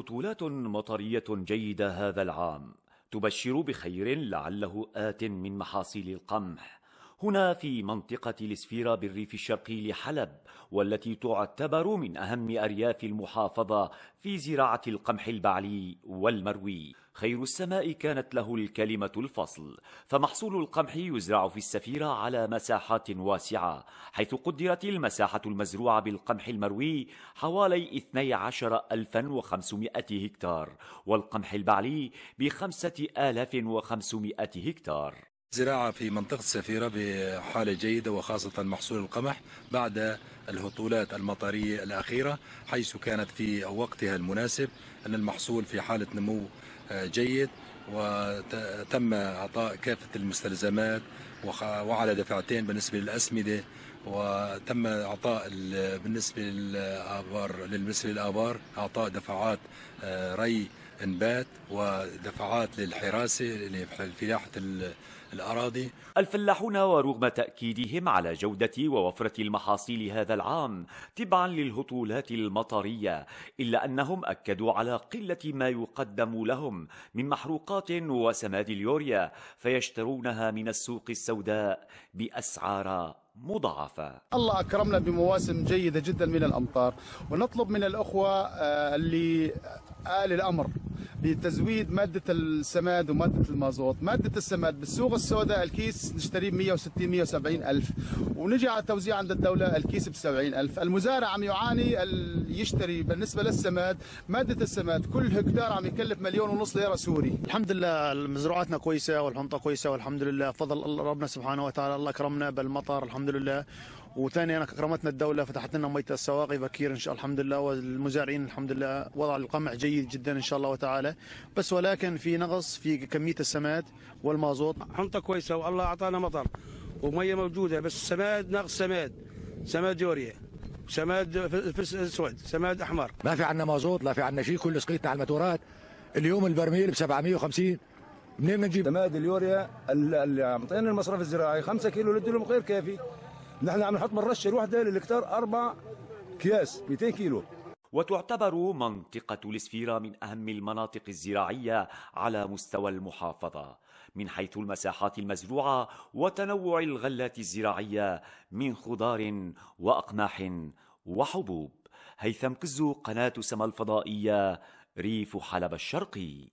هطولات مطرية جيدة هذا العام تبشر بخير لعله آت من محاصيل القمح هنا في منطقة الإسفيرة بالريف الشرقي لحلب والتي تعتبر من أهم أرياف المحافظة في زراعة القمح البعلي والمروي خير السماء كانت له الكلمة الفصل فمحصول القمح يزرع في السفيرة على مساحات واسعة حيث قدرت المساحة المزروعة بالقمح المروي حوالي 12500 هكتار والقمح البعلي ب 5500 هكتار زراعة في منطقة السفيرة بحالة جيدة وخاصة محصول القمح بعد الهطولات المطرية الأخيرة حيث كانت في وقتها المناسب أن المحصول في حالة نمو آه، جيد وتم اعطاء كافه المستلزمات وعلى دفعتين بالنسبه للاسمده وتم اعطاء بالنسبه للابار بالنسبه للابار اعطاء دفعات آه، ري انبات ودفعات للحراسة لفلاحة الأراضي الفلاحون ورغم تأكيدهم على جودة ووفرة المحاصيل هذا العام تبعا للهطولات المطرية إلا أنهم أكدوا على قلة ما يقدم لهم من محروقات وسماد اليوريا فيشترونها من السوق السوداء بأسعار مضاعفة الله أكرمنا بمواسم جيدة جدا من الأمطار ونطلب من الأخوة آه، اللي آل الأمر لتزويد مادة السماد ومادة المازوت مادة السماد بالسوق السوداء الكيس نشتريه ب 160 170 ألف ونجي على التوزيع عند الدولة الكيس ب 70 ألف المزارع عم يعاني يشتري بالنسبة للسماد مادة السماد كل هكتار عم يكلف مليون ونص ليرة سوري الحمد لله مزروعاتنا كويسة والحنطة كويسة والحمد لله فضل ربنا سبحانه وتعالى الله أكرمنا بالمطر الحمد لله وثاني انا اكرمتنا الدوله فتحت لنا ميه السواقي بكير ان شاء الله الحمد لله والمزارعين الحمد لله وضع القمع جيد جدا ان شاء الله وتعالى بس ولكن في نقص في كميه السماد والمازوت حنطه كويسه والله اعطانا مطر وميه موجوده بس السماد ناقص سماد سماد يوريا سماد فس اسود سماد احمر ما في عندنا مازوت لا في عندنا شيء كل سقيتنا على الماتورات اليوم البرميل ب 750 منين نجيب؟ سماد اليوريا اللي يعني عم المصرف الزراعي 5 كيلو للدلم غير كافي نحن عم نحط من الرشه الواحده للهكتار اربع اكياس 200 كيلو وتعتبر منطقة السفيرة من أهم المناطق الزراعية على مستوى المحافظة من حيث المساحات المزروعة وتنوع الغلات الزراعية من خضار وأقماح وحبوب هيثم كزو قناة سما الفضائية ريف حلب الشرقي